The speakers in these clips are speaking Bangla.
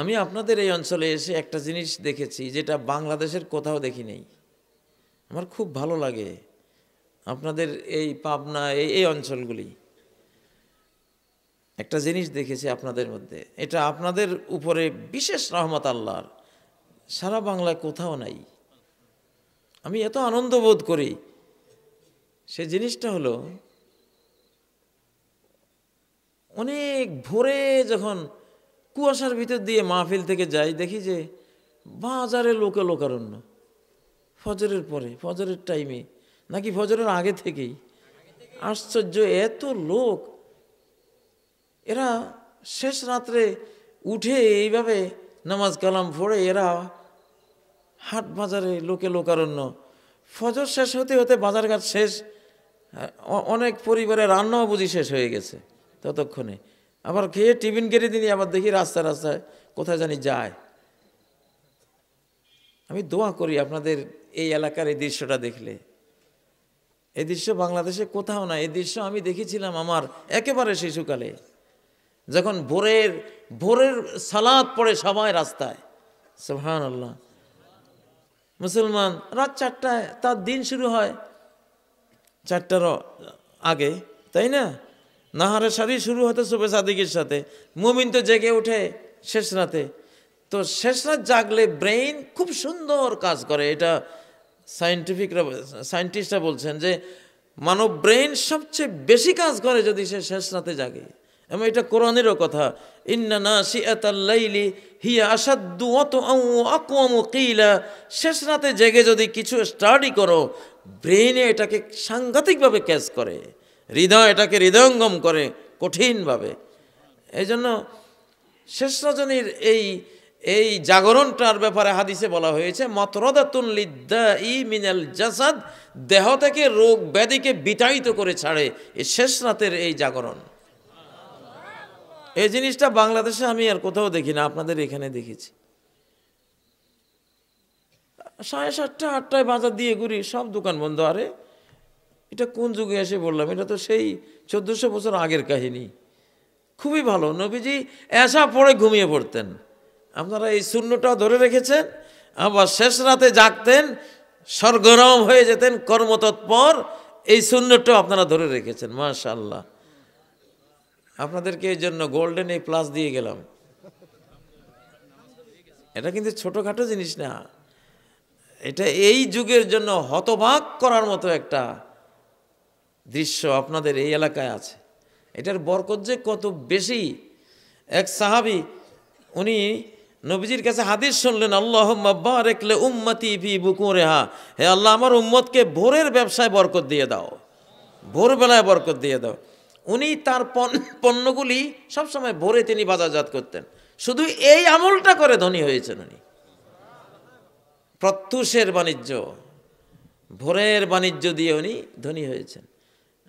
আমি আপনাদের এই অঞ্চলে এসে একটা জিনিস দেখেছি যেটা বাংলাদেশের কোথাও দেখি নেই আমার খুব ভালো লাগে আপনাদের এই পাবনা এই এই অঞ্চলগুলি একটা জিনিস দেখেছি আপনাদের মধ্যে এটা আপনাদের উপরে বিশেষ রহমত আল্লাহর সারা বাংলায় কোথাও নাই আমি এত আনন্দ বোধ করি সে জিনিসটা হলো অনেক ভোরে যখন কুয়াশার ভিতর দিয়ে মাহফিল থেকে যাই দেখি যে বাজারে লোকে লোকারণ্য ফজরের পরে ফজরের টাইমে নাকি ফজরের আগে থেকেই আশ্চর্য এত লোক এরা শেষ রাত্রে উঠে এইভাবে নামাজ কালাম পড়ে এরা হাট বাজারে লোকে লোকারণ্য ফজর শেষ হতে হতে বাজার ঘাট শেষ অনেক পরিবারের রান্নাও বুঝি শেষ হয়ে গেছে ততক্ষণে আবার খেয়ে টিফিন কেটে দিনি আবার দেখি রাস্তা রাস্তায় কোথায় জানি যায় আমি দোয়া করি আপনাদের এই এলাকার এই দৃশ্যটা দেখলে এই দৃশ্য বাংলাদেশে কোথাও না এই দৃশ্য আমি দেখেছিলাম আমার একেবারে শিশুকালে যখন ভোরের ভোরের সালাদ পড়ে সবাই রাস্তায় সোহান আল্লাহ মুসলমান রাত চারটায় তার দিন শুরু হয় চারটার আগে তাই না নাহারে সারি শুরু হতো সুবে সাদিকের সাথে মুমিন তো জেগে উঠে শেষ রাতে তো শেষ রাত জাগলে ব্রেইন খুব সুন্দর কাজ করে এটা সায়েন্টিফিকরা সায়েন্টিস্টরা বলছেন যে মানব ব্রেইন সবচেয়ে বেশি কাজ করে যদি সে শেষ রাতে জাগে এবং এটা কোরআনেরও কথা হিয়া অত শেষ রাতে জেগে যদি কিছু স্টাডি করো ব্রেইনে এটাকে সাংঘাতিকভাবে ক্যাচ করে হৃদয় এটাকে হৃদয়ঙ্গম করে কঠিনভাবে এই জন্য শেষ রজনীর এই এই জাগরণটার ব্যাপারে হাদিসে বলা হয়েছে ই মিনাল জাসাদ দেহ থেকে রোগ ব্যাধিকে বিতাড়িত করে ছাড়ে এই শেষ রাতের এই জাগরণ এই জিনিসটা বাংলাদেশে আমি আর কোথাও দেখি না আপনাদের এখানে দেখেছি সাড়ে সাতটা আটটায় বাজার দিয়ে ঘুরি সব দোকান বন্ধ আরে এটা কোন যুগে এসে বললাম এটা তো সেই চোদ্দোশো বছর আগের কাহিনী খুবই ভালো নবীজি এসা পড়ে ঘুমিয়ে পড়তেন আপনারা এই শূন্যটাও ধরে রেখেছেন আবার শেষ রাতে জাগতেন সরগরম হয়ে যেতেন কর্মতৎপর এই শূন্যটাও আপনারা ধরে রেখেছেন মাশাল্লাহ আপনাদেরকে এই জন্য গোল্ডেন এই প্লাস দিয়ে গেলাম এটা কিন্তু ছোটোখাটো জিনিস না এটা এই যুগের জন্য হতবাক করার মতো একটা দৃশ্য আপনাদের এই এলাকায় আছে এটার বরকত যে কত বেশি এক সাহাবি উনি নবীজির কাছে হাদিস শুনলেন আল্লাহ বারেকলে উম্মতি ভি রেহা হে আল্লাহ আমার উম্মতকে ভোরের ব্যবসায় বরকত দিয়ে দাও ভোরবেলায় বরকত দিয়ে দাও উনি তার পণ্যগুলি সবসময় ভোরে তিনি বাজারজাত করতেন শুধু এই আমলটা করে ধনী হয়েছেন উনি প্রত্যুষের বাণিজ্য ভোরের বাণিজ্য দিয়ে উনি ধনী হয়েছেন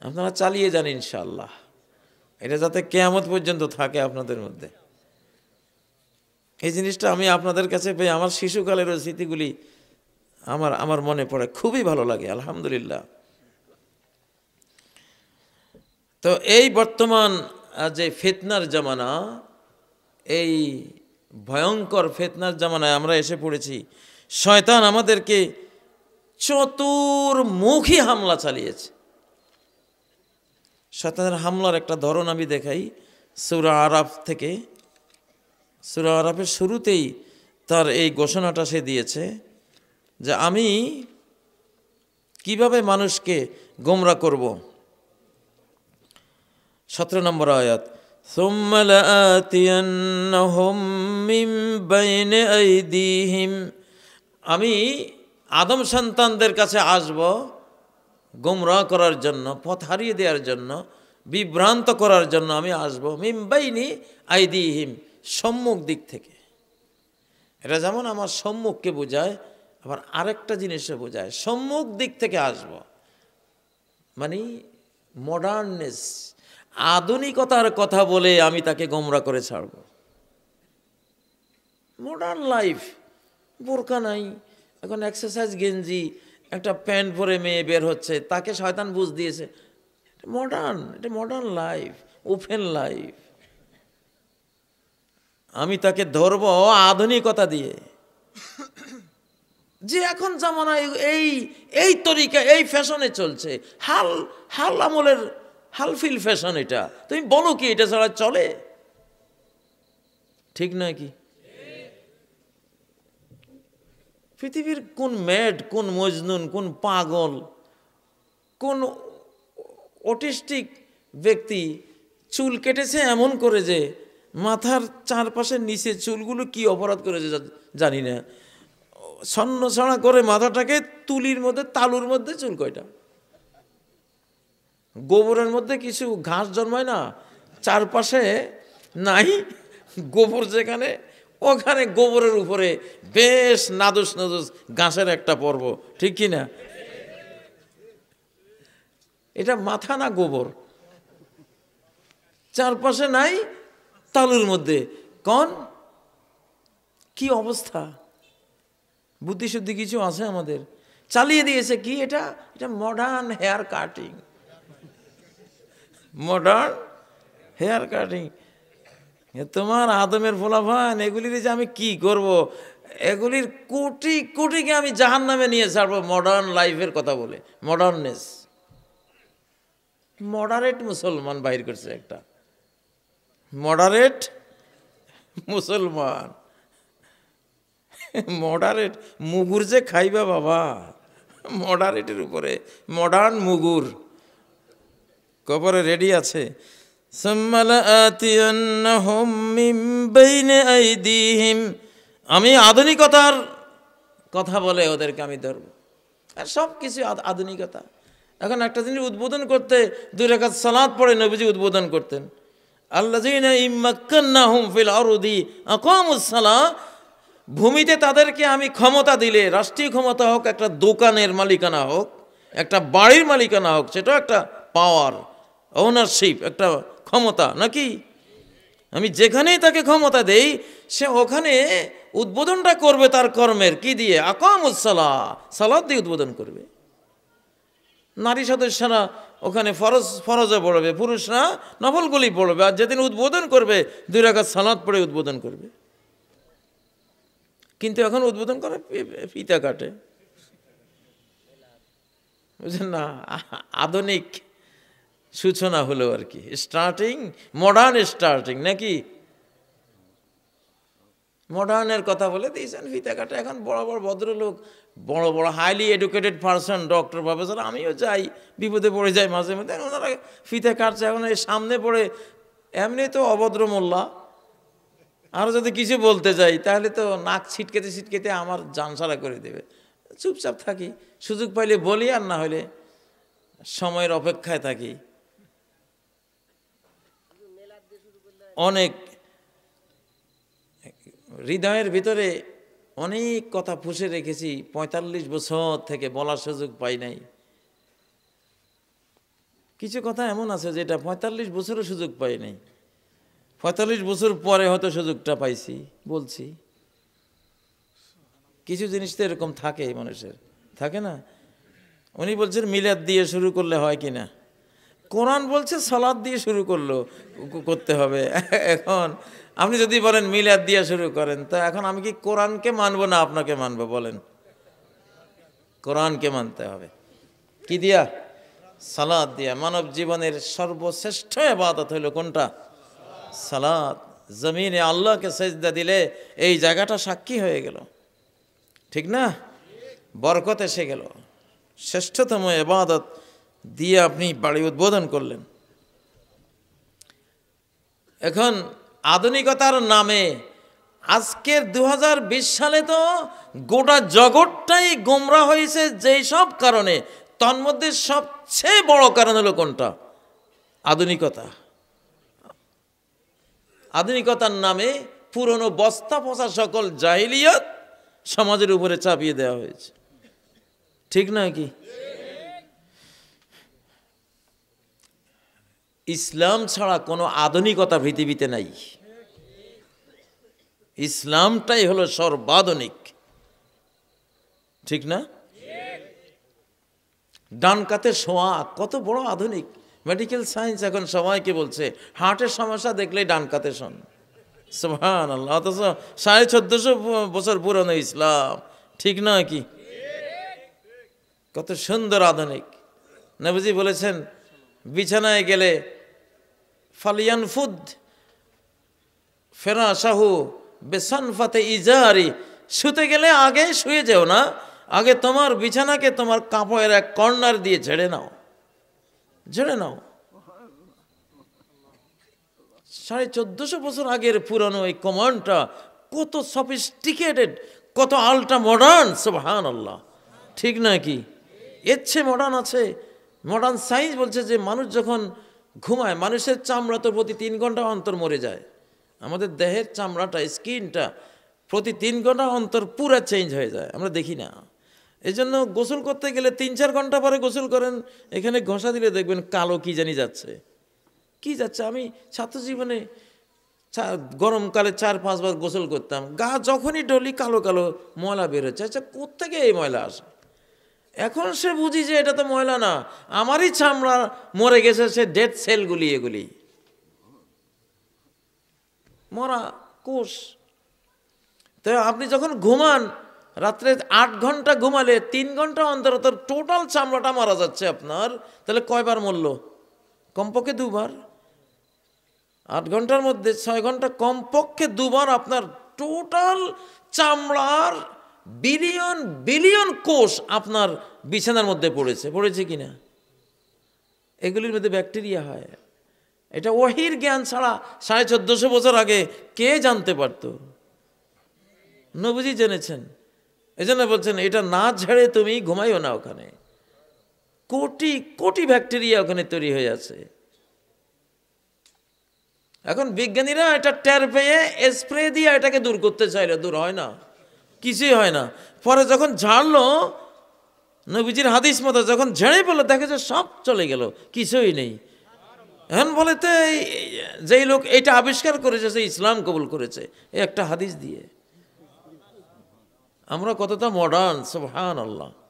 আপনারা চালিয়ে যান ইনশাল্লাহ এটা যাতে কেয়ামত পর্যন্ত থাকে আপনাদের মধ্যে এই জিনিসটা আমি আপনাদের কাছে পেয়ে আমার শিশুকালের স্মৃতিগুলি আমার আমার মনে পড়ে খুবই ভালো লাগে আলহামদুলিল্লাহ তো এই বর্তমান যে ফেতনার জামানা এই ভয়ঙ্কর ফেতনার জামানায় আমরা এসে পড়েছি শয়তান আমাদেরকে চতুর্মুখী হামলা চালিয়েছে শয়তানের হামলার একটা ধরন আমি দেখাই সুরা আরাফ থেকে সুরা আরাফের শুরুতেই তার এই ঘোষণাটা সে দিয়েছে যে আমি কিভাবে মানুষকে গোমরা করব সতেরো নম্বর আয়াত আমি আদম সন্তানদের কাছে আসব গোমরা করার জন্য পথ হারিয়ে দেওয়ার জন্য বিভ্রান্ত করার জন্য আমি আসবো মিমবাইনি হিম সম্মুখ দিক থেকে এটা যেমন আমার সম্মুখকে বোঝায় আবার আরেকটা জিনিসে বোঝায় সম্মুখ দিক থেকে আসব মানে মডার্ননেস আধুনিকতার কথা বলে আমি তাকে গোমরা করে ছাড়ব মডার্ন লাইফ বোরকা নাই এখন এক্সারসাইজ গেঞ্জি একটা প্যান্ট পরে মেয়ে বের হচ্ছে তাকে শয়তান বুঝ দিয়েছে মডার্ন এটা মডার্ন লাইফ ওপেন লাইফ আমি তাকে ধরব আধুনিকতা দিয়ে যে এখন জামানা এই এই তরিকা এই ফ্যাশনে চলছে হাল হাল আমলের হালফিল ফ্যাশন এটা তুমি বলো কি এটা ছাড়া চলে ঠিক নয় কি পৃথিবীর কোন ম্যাড কোন মজনুন কোন পাগল কোন অটিস্টিক ব্যক্তি চুল কেটেছে এমন করে যে মাথার চারপাশের নিচে চুলগুলো কি অপরাধ করেছে জানি না ছন্ন ছড়া করে মাথাটাকে তুলির মধ্যে তালুর মধ্যে চুল কয়টা গোবরের মধ্যে কিছু ঘাস জন্মায় না চারপাশে নাই গোবর যেখানে ওখানে গোবরের উপরে বেশ নাদুস নাদুস গাছের একটা পর্ব ঠিক কি না এটা মাথা না গোবর চারপাশে নাই তালুর মধ্যে কন কি অবস্থা বুদ্ধিশুদ্ধি কিছু আছে আমাদের চালিয়ে দিয়েছে কি এটা এটা modern hair cutting modern hair cutting তোমার আদমের ফলাফান এগুলির যে আমি কি করব। এগুলির কোটি কোটিকে আমি জাহান নামে নিয়ে ছাড়বো মডার্ন লাইফের কথা বলে মডার্ননেস মডারেট মুসলমান বাহির করছে একটা মডারেট মুসলমান মডারেট মুগুর যে খাইবা বাবা মডারেটের উপরে মডার্ন মুগুর কবরে রেডি আছে আমি আধুনিকতার কথা বলে ওদেরকে আমি ধরব আর সব কিছু আধুনিকতা এখন একটা জিনিস উদ্বোধন করতে দুই রেখা সালাদ পড়ে নবীজি উদ্বোধন করতেন ভূমিতে তাদেরকে আমি ক্ষমতা দিলে রাষ্ট্রীয় ক্ষমতা হোক একটা দোকানের মালিকানা হোক একটা বাড়ির মালিকানা হোক সেটাও একটা পাওয়ার ওনারশিপ একটা ক্ষমতা নাকি আমি যেখানেই তাকে ক্ষমতা দেই সে ওখানে উদ্বোধনটা করবে তার কর্মের কি দিয়ে আকাম সালা সালাদ দিয়ে উদ্বোধন করবে নারী সদস্যরা ওখানে ফরজ ফরজে পড়বে পুরুষরা নফলগুলি পড়বে আর যেদিন উদ্বোধন করবে দুই রাখা সালাদ পড়ে উদ্বোধন করবে কিন্তু এখন উদ্বোধন করে ফিতা কাটে বুঝলেন না আধুনিক সূচনা হলো আর কি স্টার্টিং মডার্ন স্টার্টিং নাকি মডার্নের কথা বলে দিয়েছেন ফিতাকাটা এখন বড় বড় ভদ্রলোক বড় বড় highly educated person doctor professor আমিও যাই বিপদে পড়ে যাই মাঝে মধ্যে ওনারা ফিতে কাটছে এখন এই সামনে পড়ে এমনি তো অভদ্র মোল্লা আর যদি কিছু বলতে যাই তাহলে তো নাক ছিটকেতে ছিটকেতে আমার জানসারা করে দেবে চুপচাপ থাকি সুযোগ পাইলে বলি আর না হলে সময়ের অপেক্ষায় থাকি অনেক হৃদয়ের ভিতরে অনেক কথা ফুসে রেখেছি ৪৫ বছর থেকে বলার সুযোগ পাই নাই কিছু কথা এমন আছে যেটা ৪৫ বছরও সুযোগ পাই নাই পঁয়তাল্লিশ বছর পরে হয়তো সুযোগটা পাইছি বলছি কিছু জিনিস তো এরকম থাকে মানুষের থাকে না উনি বলছেন মিলাদ দিয়ে শুরু করলে হয় কি না কোরআন বলছে সলাদ দিয়ে শুরু করলো করতে হবে এখন আপনি যদি বলেন মিলাদ দিয়ে শুরু করেন তো এখন আমি কি কোরআনকে মানবো না আপনাকে মানবো বলেন কোরআনকে মানতে হবে কি দিয়া সালাদ দিয়া মানব জীবনের সর্বশ্রেষ্ঠ এবাদত হইল কোনটা সালাদ জমিনে আল্লাহকে সেজদা দিলে এই জায়গাটা সাক্ষী হয়ে গেল ঠিক না বরকত এসে গেল শ্রেষ্ঠতম এবাদত দিয়ে আপনি বাড়ি উদ্বোধন করলেন এখন আধুনিকতার নামে আজকের দু সালে তো গোটা জগৎটাই গোমরা হয়েছে যেই সব কারণে তন্মধ্যে সবচেয়ে বড় কারণ হলো কোনটা আধুনিকতা আধুনিকতার নামে পুরনো বস্তা ফসা সকল জাহিলিয়ত সমাজের উপরে চাপিয়ে দেওয়া হয়েছে ঠিক নয় কি ইসলাম ছাড়া কোনো আধুনিকতা পৃথিবীতে নাই ইসলামটাই হলো সর্বাধুনিক ঠিক না ডান কাতে শোয়া কত বড় আধুনিক মেডিকেল সায়েন্স এখন সবাইকে বলছে হার্টের সমস্যা দেখলেই ডান কাতে শোন আল্লাহ অথচ সাড়ে চোদ্দশো বছর পুরনো ইসলাম ঠিক না কি কত সুন্দর আধুনিক নবজি বলেছেন বিছানায় গেলে ফালিয়ান ফুদ ফেরা সাহু ফাতে ইজারি শুতে গেলে আগে শুয়ে যেও না আগে তোমার বিছানাকে তোমার কাপড়ের এক কর্নার দিয়ে ঝেড়ে নাও ঝেড়ে নাও সাড়ে চোদ্দশো বছর আগের পুরনো এই কমান্ডটা কত সফিস্টিকেটেড কত আলট্রা মডার্ন সবহান আল্লাহ ঠিক না কি এর চেয়ে মডার্ন আছে মডার্ন সায়েন্স বলছে যে মানুষ যখন ঘুমায় মানুষের চামড়া তো প্রতি তিন ঘন্টা অন্তর মরে যায় আমাদের দেহের চামড়াটা স্কিনটা প্রতি তিন ঘন্টা অন্তর পুরো চেঞ্জ হয়ে যায় আমরা দেখি না এই জন্য গোসল করতে গেলে তিন চার ঘন্টা পরে গোসল করেন এখানে ঘষা দিলে দেখবেন কালো কি জানি যাচ্ছে কি যাচ্ছে আমি ছাত্র জীবনে গরমকালে চার পাঁচবার গোসল করতাম গা যখনই ডলি কালো কালো ময়লা বেরোচ্ছে আচ্ছা কোথেকে এই ময়লা আসে এখন সে বুঝি যে এটা তো ময়লা না আমারই চামড়া মরে গেছে সে ডেড সেলগুলি এগুলি মরা কোষ তো আপনি যখন ঘুমান রাত্রে আট ঘন্টা ঘুমালে তিন ঘন্টা অন্তর টোটাল চামড়াটা মারা যাচ্ছে আপনার তাহলে কয়বার মরল কমপক্ষে দুবার আট ঘন্টার মধ্যে ছয় ঘন্টা কমপক্ষে দুবার আপনার টোটাল চামড়ার বিলিয়ন বিলিয়ন কোষ আপনার বিছানার মধ্যে পড়েছে পড়েছে কি না এগুলির মধ্যে ব্যাকটেরিয়া হয় এটা ওহির জ্ঞান ছাড়া সাড়ে চোদ্দশো বছর আগে কে জানতে পারত নবুজি জেনেছেন এজন্য বলছেন এটা না ঝেড়ে তুমি ঘুমাইও না ওখানে কোটি কোটি ব্যাকটেরিয়া ওখানে তৈরি হয়ে আছে এখন বিজ্ঞানীরা এটা টের পেয়ে স্প্রে দিয়ে এটাকে দূর করতে চাইলো দূর হয় না কিছুই হয় না পরে যখন ঝাড়লো নবীজির হাদিস মতো যখন ঝেড়ে পড়লো দেখে যে সব চলে গেল কিছুই নেই এখন বলে তো যেই লোক এটা আবিষ্কার করেছে সে ইসলাম কবুল করেছে এ একটা হাদিস দিয়ে আমরা কতটা মডার্ন হান আল্লাহ